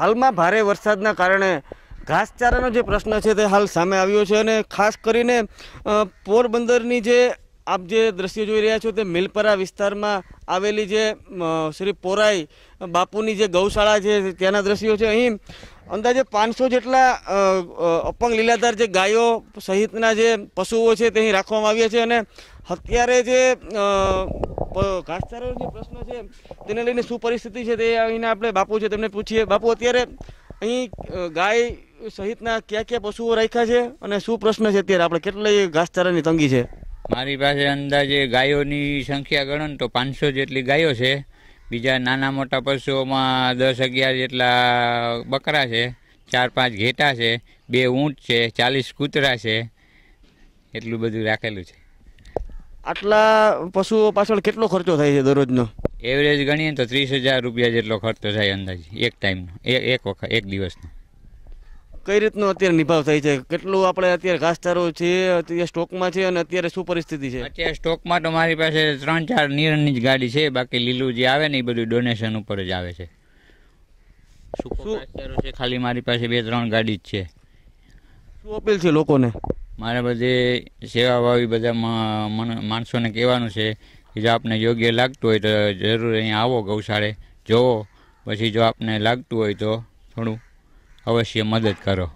હાલમાં ભારે વરસાદના કારણે ઘાસચારાનો જે પ્રશ્ન છે તે હાલ સામે આવ્યો છે અને ખાસ કરીને પોરબંદરની જે આપ જે દ્રશ્ય જોઈ રહ્યા છો તે મિલપરા વિસ્તારમાં આવેલી જે શ્રી પોરાઈ બાપુની જે ગૌશાળા છે ત્યાંના દ્રશ્યો છે અહીં અંદાજે પાંચસો જેટલા અપંગ લીલાધાર જે ગાયો સહિતના જે પશુઓ છે તે અહીં રાખવામાં આવ્યા છે અને અત્યારે જે ઘાસચારાનો જે પ્રશ્ન છે તેને લઈને શું પરિસ્થિતિ છે તે અહીંના આપણે બાપુ છે તેમને પૂછીએ બાપુ અત્યારે અહીં ગાય સહિતના કયા કયા પશુઓ રાખ્યા છે અને શું પ્રશ્ન છે અત્યારે આપણે કેટલી ઘાસચારાની તંગી છે મારી પાસે અંદાજે ગાયોની સંખ્યા ગણન તો પાંચસો જેટલી ગાયો છે બીજા નાના મોટા પશુઓમાં દસ અગિયાર જેટલા બકરા છે ચાર પાંચ ઘેટા છે બે ઊંટ છે ચાલીસ કૂતરા છે એટલું બધું રાખેલું છે આટલા પશુઓ પાછળ કેટલો ખર્ચો થાય છે દરરોજનો એવરેજ ગણીએ તો ત્રીસ હજાર રૂપિયા જેટલો ખર્ચો થાય અંદાજે એક ટાઈમનો એક વખત એક દિવસનો કઈ રીતનો અત્યારે નિભાવ થાય છે કેટલું આપણે અત્યારે ઘાસચારો છે અત્યારે સ્ટોકમાં છે અને અત્યારે શું પરિસ્થિતિ છે અત્યારે સ્ટોકમાં તો મારી પાસે ત્રણ ચાર નિરણની જ ગાડી છે બાકી લીલું જે આવે ને એ બધું ડોનેશન ઉપર જ આવે છે શું છે ખાલી મારી પાસે બે ત્રણ ગાડી જ છે શું અપીલ છે લોકોને મારે બધે સેવાભાવી બધા માણસોને કહેવાનું છે કે જો આપને યોગ્ય લાગતું હોય તો જરૂર અહીંયા આવો ગૌશાળે જોવો પછી જો આપને લાગતું હોય તો થોડું અવશ્ય મદદ કરો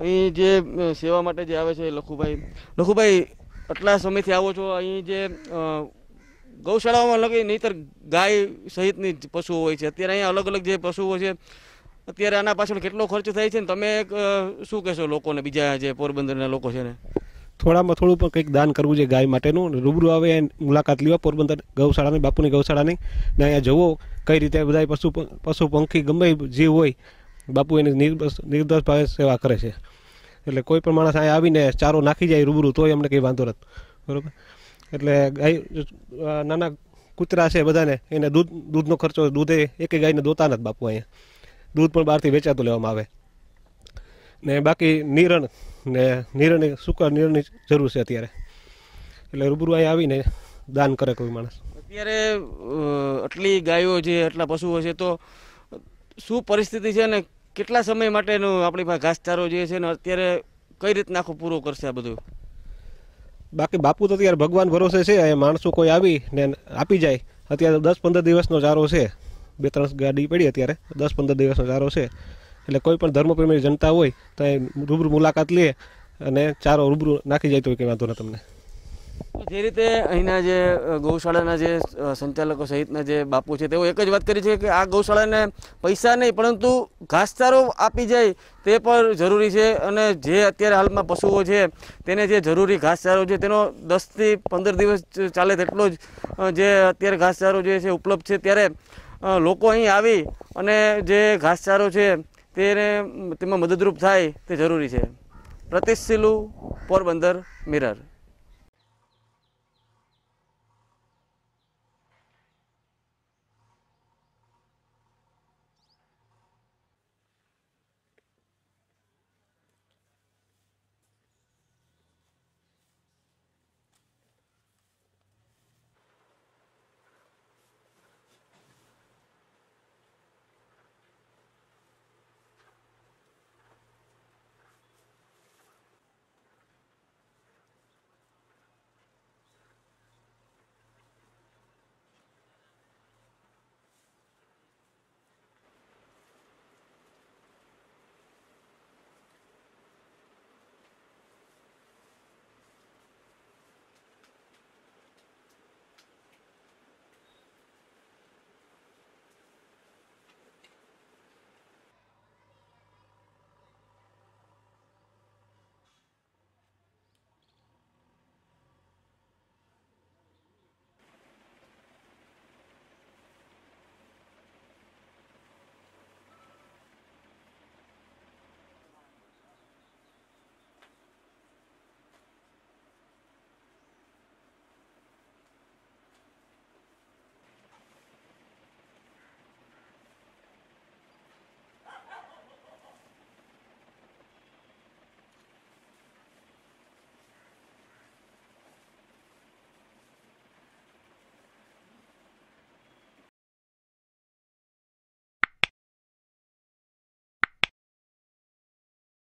અહીં જે સેવા માટે જે આવે છે લખુભાઈ લખુભાઈ આટલા સમયથી આવો છો અહીં જે ગૌશાળાઓમાં લગી નહીતર ગાય સહિતની પશુઓ હોય છે અત્યારે અહીંયા અલગ અલગ જે પશુઓ છે અત્યારે આના પાછળ કેટલો ખર્ચ થાય છે ને તમે શું કહેશો લોકોને બીજા જે પોરબંદરના લોકો છે ને થોડામાં થોડું પણ કંઈક દાન કરવું જોઈએ ગાય માટેનું રૂબરૂ આવે એ મુલાકાત લેવા પોરબંદર ગૌશાળાની બાપુની ગૌશાળાની ને અહીંયા જવો કઈ રીતે બધા પશુ પશુ પંખી ગમે જીવ હોય બાપુ એની નિર્દોષ ભાવે સેવા કરે છે એટલે કોઈ પણ માણસ અહીંયા આવીને ચારો નાખી જાય રૂબરૂ તોય અમને કંઈ વાંધો નથી બરોબર એટલે ગાય નાના કૂતરા છે બધાને એને દૂધ દૂધનો ખર્ચો દૂધે એક ગાયને દોતા નથી બાપુ અહીંયા દૂધ પણ બહારથી વેચાતું લેવામાં આવે ને બાકી નીરણ ને નીરણની સુકા નીરણની જરૂર છે અત્યારે એટલે રૂબરૂ અહીં આવીને દાન કરે કોઈ માણસ અત્યારે આટલી ગાયો છે આટલા પશુઓ છે તો શું પરિસ્થિતિ છે ને કેટલા સમય માટેનું આપણી પાસે ઘાસચારો જે છે ને અત્યારે કઈ રીતના આખું પૂરું કરશે આ બધું બાકી બાપુ તો અત્યારે ભગવાન ભરોસે છે એ માણસો કોઈ આવીને આપી જાય અત્યારે દસ પંદર દિવસનો ચારો છે બે ત્રણ ગાડી પડી અત્યારે દસ પંદર દિવસનો ચારો છે એટલે કોઈ પણ ધર્મપ્રેમી જનતા હોય તો એ રૂબરૂ મુલાકાત લે અને ચારો રૂબરૂ નાખી જાય તો કંઈ વાંધો ના તમને જે રીતે અહીંના જે ગૌશાળાના જે સંચાલકો સહિતના જે બાપુ છે તેઓ એક જ વાત કરી છે કે આ ગૌશાળાને પૈસા નહીં પરંતુ ઘાસચારો આપી જાય તે પણ જરૂરી છે અને જે અત્યારે હાલમાં પશુઓ છે તેને જે જરૂરી ઘાસચારો છે તેનો દસથી પંદર દિવસ ચાલે તેટલો જ જે અત્યારે ઘાસચારો જે છે ઉપલબ્ધ છે ત્યારે લોકો અહીં આવી અને જે ઘાસચારો છે તેને તેમાં મદદરૂપ થાય તે જરૂરી છે પ્રતિશીલુ પોરબંદર મિરર